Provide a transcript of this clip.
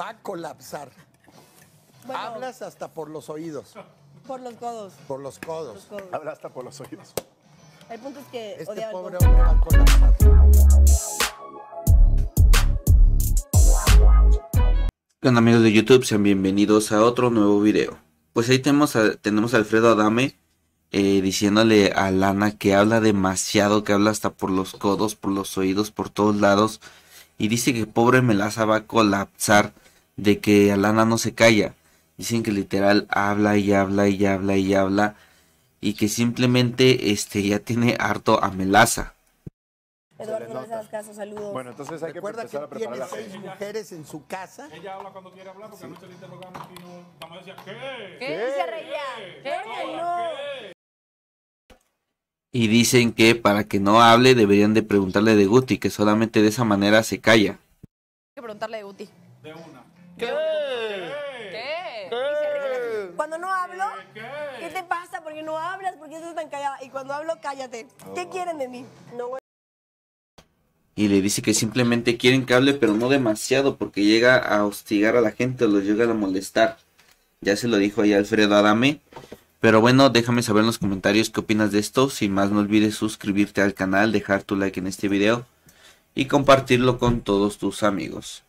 Va a colapsar. Hablas hasta por los oídos. Por los codos. Por los codos. Hablas hasta por los oídos. El punto es que amigos de YouTube? Sean bienvenidos a otro nuevo video. Pues ahí tenemos a, tenemos Alfredo Adame eh, diciéndole a Lana que habla demasiado, que habla hasta por los codos, por los oídos, por todos lados. Y dice que pobre Melaza va a colapsar de que Alana no se calla. Dicen que literal habla y habla y habla y habla. Y que simplemente este, ya tiene harto a Melaza. Eduardo Rosas caso, saludos. Bueno, entonces hay Recuerda que empezar que a preparar tiene seis mujeres en su casa. Ella habla cuando quiere hablar porque sí. se le interrogamos y no, decía, ¿qué? ¿Qué? ¿Qué? Reyán? ¿Qué? ¿Qué? ¿Qué? y dicen que para que no hable deberían de preguntarle de Guti, que solamente de esa manera se calla. Hay preguntarle de Guti. De una. ¿Qué? ¿Qué? Cuando no hablo, ¿Qué? te pasa? Porque no hablas, porque estás tan callada. Y cuando hablo, cállate. ¿Qué quieren de mí? No voy y le dice que simplemente quieren que hable, pero no demasiado, porque llega a hostigar a la gente o los llega a molestar. Ya se lo dijo ahí Alfredo Adame. Pero bueno, déjame saber en los comentarios qué opinas de esto. Sin más, no olvides suscribirte al canal, dejar tu like en este video y compartirlo con todos tus amigos.